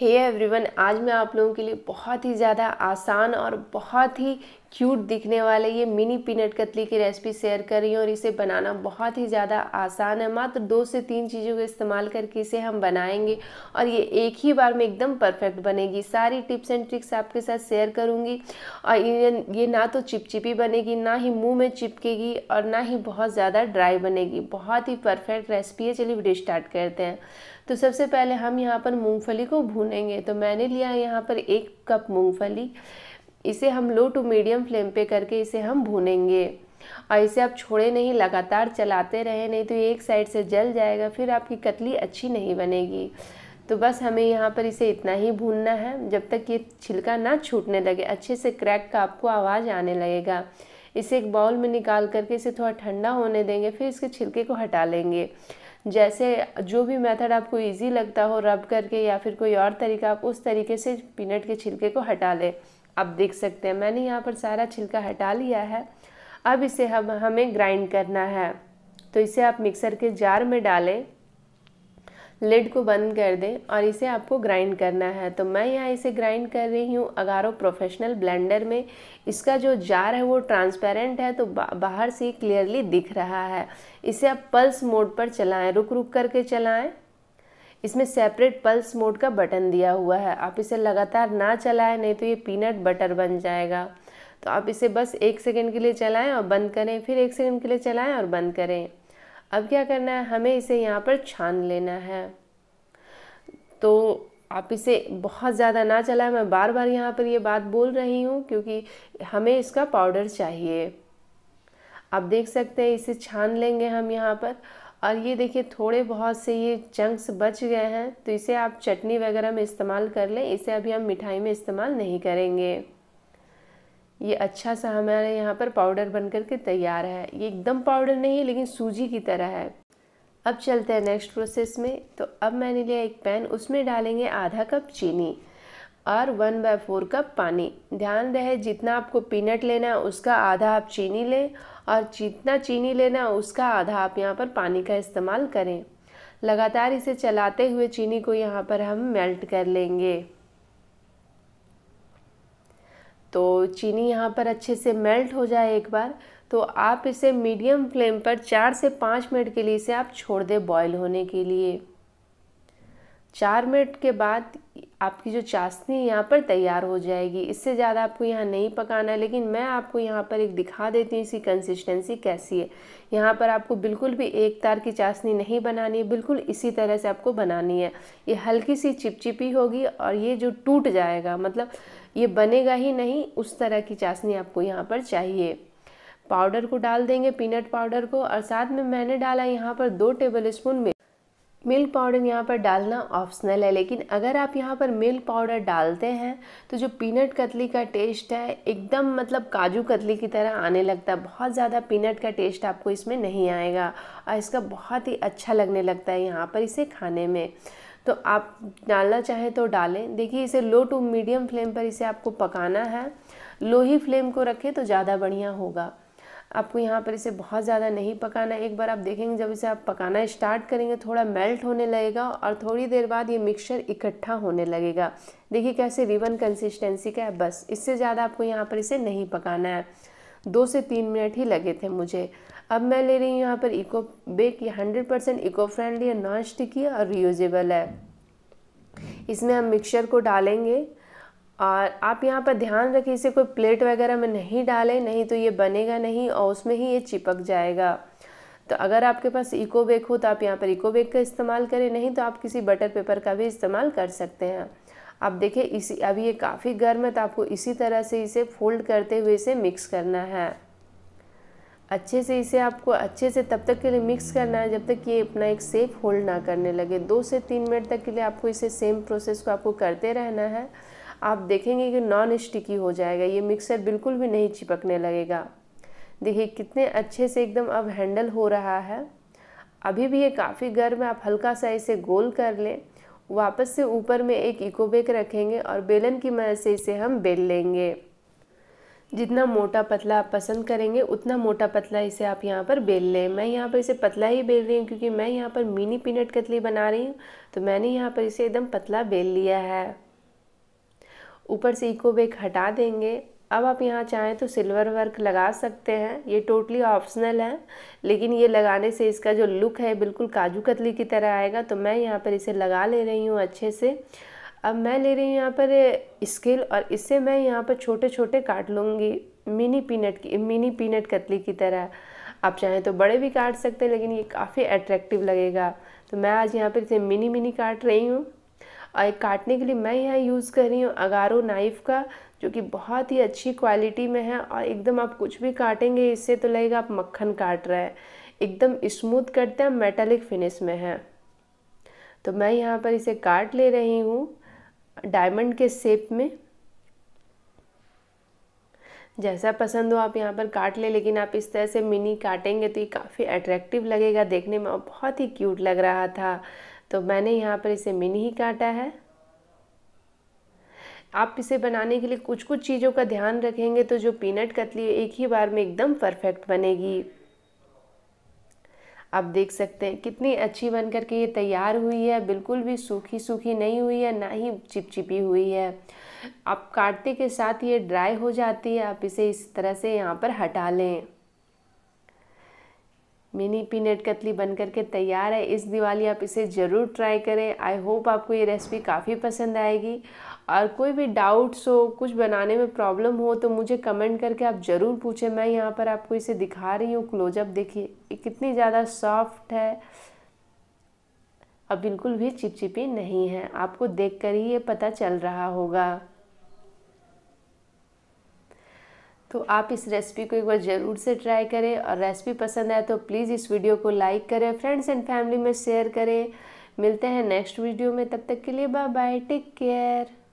हे hey everyone आज मैं आप लोगों के लिए बहुत ही ज़्यादा आसान और बहुत ही क्यूट दिखने वाले ये मिनी पीनट कतली की रेसिपी शेयर कर रही हूँ और इसे बनाना बहुत ही ज़्यादा आसान है मात्र दो से तीन चीज़ों का इस्तेमाल करके इसे हम बनाएंगे और ये एक ही बार में एकदम परफेक्ट बनेगी सारी टिप्स एंड ट्रिक्स आपके साथ शेयर करूँगी और ये, ये ना तो चिपचिपी बनेगी ना ही मुँह में चिपकेगी और ना ही बहुत ज़्यादा ड्राई बनेगी बहुत ही परफेक्ट रेसिपी है चलिए वीडियो स्टार्ट करते हैं तो सबसे पहले हम यहाँ पर मूँगफली को भूनेंगे तो मैंने लिया यहाँ पर एक कप मूँगफली इसे हम लो टू मीडियम फ्लेम पे करके इसे हम भूनेंगे और इसे आप छोड़े नहीं लगातार चलाते रहे नहीं तो ये एक साइड से जल जाएगा फिर आपकी कतली अच्छी नहीं बनेगी तो बस हमें यहाँ पर इसे इतना ही भूनना है जब तक ये छिलका ना छूटने लगे अच्छे से क्रैक का आपको आवाज़ आने लगेगा इसे एक बाउल में निकाल करके इसे थोड़ा ठंडा होने देंगे फिर इसके छिलके को हटा लेंगे जैसे जो भी मेथड आपको इजी लगता हो रब करके या फिर कोई और तरीका आप उस तरीके से पीनट के छिलके को हटा लें आप देख सकते हैं मैंने यहाँ पर सारा छिलका हटा लिया है अब इसे हम हमें ग्राइंड करना है तो इसे आप मिक्सर के जार में डालें लेड को बंद कर दें और इसे आपको ग्राइंड करना है तो मैं यहाँ इसे ग्राइंड कर रही हूँ अगारो प्रोफेशनल ब्लेंडर में इसका जो जार है वो ट्रांसपेरेंट है तो बा, बाहर से क्लियरली दिख रहा है इसे आप पल्स मोड पर चलाएं रुक रुक करके चलाएं इसमें सेपरेट पल्स मोड का बटन दिया हुआ है आप इसे लगातार ना चलाएं नहीं तो ये पीनट बटर बन जाएगा तो आप इसे बस एक सेकेंड के लिए चलाएं और बंद करें फिर एक सेकेंड के लिए चलाएं और बंद करें अब क्या करना है हमें इसे यहाँ पर छान लेना है तो आप इसे बहुत ज़्यादा ना चलाएं मैं बार बार यहाँ पर ये बात बोल रही हूँ क्योंकि हमें इसका पाउडर चाहिए आप देख सकते हैं इसे छान लेंगे हम यहाँ पर और ये देखिए थोड़े बहुत से ये चंक्स बच गए हैं तो इसे आप चटनी वगैरह में इस्तेमाल कर लें इसे अभी हम मिठाई में इस्तेमाल नहीं करेंगे ये अच्छा सा हमारे यहाँ पर पाउडर बन कर के तैयार है ये एकदम पाउडर नहीं है लेकिन सूजी की तरह है अब चलते हैं नेक्स्ट प्रोसेस में तो अब मैंने लिया एक पैन उसमें डालेंगे आधा कप चीनी और वन बाय फोर कप पानी ध्यान रहे जितना आपको पीनट लेना है उसका आधा आप चीनी लें और जितना चीनी लेना उसका आधा आप यहाँ पर पानी का इस्तेमाल करें लगातार इसे चलाते हुए चीनी को यहाँ पर हम मेल्ट कर लेंगे तो चीनी यहाँ पर अच्छे से मेल्ट हो जाए एक बार तो आप इसे मीडियम फ्लेम पर चार से पाँच मिनट के लिए इसे आप छोड़ दें बॉयल होने के लिए चार मिनट के बाद आपकी जो चाशनी यहाँ पर तैयार हो जाएगी इससे ज़्यादा आपको यहाँ नहीं पकाना है लेकिन मैं आपको यहाँ पर एक दिखा देती हूँ इसकी कंसिस्टेंसी कैसी है यहाँ पर आपको बिल्कुल भी एक तार की चाशनी नहीं बनानी है बिल्कुल इसी तरह से आपको बनानी है ये हल्की सी चिपचिपी होगी और ये जो टूट जाएगा मतलब ये बनेगा ही नहीं उस तरह की चाशनी आपको यहाँ पर चाहिए पाउडर को डाल देंगे पीनट पाउडर को और साथ में मैंने डाला यहाँ पर दो टेबल स्पून मिल्क पाउडर यहाँ पर डालना ऑप्शनल है लेकिन अगर आप यहाँ पर मिल्क पाउडर डालते हैं तो जो पीनट कतली का टेस्ट है एकदम मतलब काजू कतली की तरह आने लगता है बहुत ज़्यादा पीनट का टेस्ट आपको इसमें नहीं आएगा और इसका बहुत ही अच्छा लगने लगता है यहाँ पर इसे खाने में तो आप डालना चाहें तो डालें देखिए इसे लो टू मीडियम फ्लेम पर इसे आपको पकाना है लो ही फ्लेम को रखें तो ज़्यादा बढ़िया होगा आपको यहाँ पर इसे बहुत ज़्यादा नहीं पकाना एक बार आप देखेंगे जब इसे आप पकाना स्टार्ट करेंगे थोड़ा मेल्ट होने लगेगा और थोड़ी देर बाद ये मिक्सचर इकट्ठा होने लगेगा देखिए कैसे रिबन कंसिस्टेंसी का है बस इससे ज़्यादा आपको यहाँ पर इसे नहीं पकाना है दो से तीन मिनट ही लगे थे मुझे अब मैं ले रही हूँ यहाँ पर इको बेक ये हंड्रेड परसेंट इको फ्रेंडली है नॉन स्टिकी और रियूजेबल है इसमें हम मिक्सचर को डालेंगे और आप यहाँ पर ध्यान रखें इसे कोई प्लेट वगैरह में नहीं डालें नहीं तो ये बनेगा नहीं और उसमें ही ये चिपक जाएगा तो अगर आपके पास इको बेक हो तो आप यहाँ पर इको बेक का इस्तेमाल करें नहीं तो आप किसी बटर पेपर का भी इस्तेमाल कर सकते हैं आप देखिए इसी अभी ये काफ़ी गर्म है तो आपको इसी तरह से इसे फोल्ड करते हुए इसे मिक्स करना है अच्छे से इसे आपको अच्छे से तब तक के लिए मिक्स करना है जब तक ये अपना एक सेप होल्ड ना करने लगे दो से तीन मिनट तक के लिए आपको इसे सेम प्रोसेस को आपको करते रहना है आप देखेंगे कि नॉन स्टिकी हो जाएगा ये मिक्सर बिल्कुल भी नहीं चिपकने लगेगा देखिए कितने अच्छे से एकदम अब हैंडल हो रहा है अभी भी ये काफ़ी गर्म है आप हल्का सा इसे गोल कर लें वापस से ऊपर में एक इको रखेंगे और बेलन की मदद से इसे हम बेल लेंगे जितना मोटा पतला आप पसंद करेंगे उतना मोटा पतला इसे आप यहाँ पर बेल लें मैं यहाँ पर इसे पतला ही बेल रही हूँ क्योंकि मैं यहाँ पर मिनी पीनट कतली बना रही हूँ तो मैंने यहाँ पर इसे एकदम पतला बेल लिया है ऊपर से इको बैग हटा देंगे अब आप यहाँ चाहें तो सिल्वर वर्क लगा सकते हैं ये टोटली ऑप्शनल है लेकिन ये लगाने से इसका जो लुक है बिल्कुल काजू कतली की तरह आएगा तो मैं यहाँ पर इसे लगा ले रही हूँ अच्छे से अब मैं ले रही हूँ यहाँ पर स्केल और इससे मैं यहाँ पर छोटे छोटे काट लूँगी मिनी पीनट की मिनी पीनट कतली की तरह आप चाहें तो बड़े भी काट सकते हैं लेकिन ये काफ़ी अट्रैक्टिव लगेगा तो मैं आज यहाँ पर इसे मिनी मिनी काट रही हूँ और काटने के लिए मैं यहाँ यूज़ कर रही हूँ अगारो नाइफ़ का जो कि बहुत ही अच्छी क्वालिटी में है और एकदम आप कुछ भी काटेंगे इससे तो लगेगा आप मक्खन काट रहे हैं एकदम स्मूथ करते हैं मेटेलिक फिनिश में है तो मैं यहाँ पर इसे काट ले रही हूँ डायमंड के शेप में जैसा पसंद हो आप यहाँ पर काट ले लेकिन आप इस तरह से मिनी काटेंगे तो ये काफ़ी अट्रैक्टिव लगेगा देखने में और बहुत ही क्यूट लग रहा था तो मैंने यहाँ पर इसे मिनी ही काटा है आप इसे बनाने के लिए कुछ कुछ चीज़ों का ध्यान रखेंगे तो जो पीनट कतली एक ही बार में एकदम परफेक्ट बनेगी आप देख सकते हैं कितनी अच्छी बन करके ये तैयार हुई है बिल्कुल भी सूखी सूखी नहीं हुई है ना ही चिपचिपी हुई है आप काटते के साथ ये ड्राई हो जाती है आप इसे इस तरह से यहाँ पर हटा लें मिनी पीनट कतली बन करके तैयार है इस दिवाली आप इसे ज़रूर ट्राई करें आई होप आपको ये रेसिपी काफ़ी पसंद आएगी और कोई भी डाउट्स हो कुछ बनाने में प्रॉब्लम हो तो मुझे कमेंट करके आप ज़रूर पूछें मैं यहाँ पर आपको इसे दिखा रही हूँ क्लोजअप देखिए कितनी ज़्यादा सॉफ्ट है और बिल्कुल भी चिपचिपी नहीं है आपको देख कर ही ये पता चल रहा होगा तो आप इस रेसिपी को एक बार ज़रूर से ट्राई करें और रेसिपी पसंद आए तो प्लीज़ इस वीडियो को लाइक करें फ्रेंड्स एंड फैमिली में शेयर करें मिलते हैं नेक्स्ट वीडियो में तब तक के लिए बाय बाय टेक केयर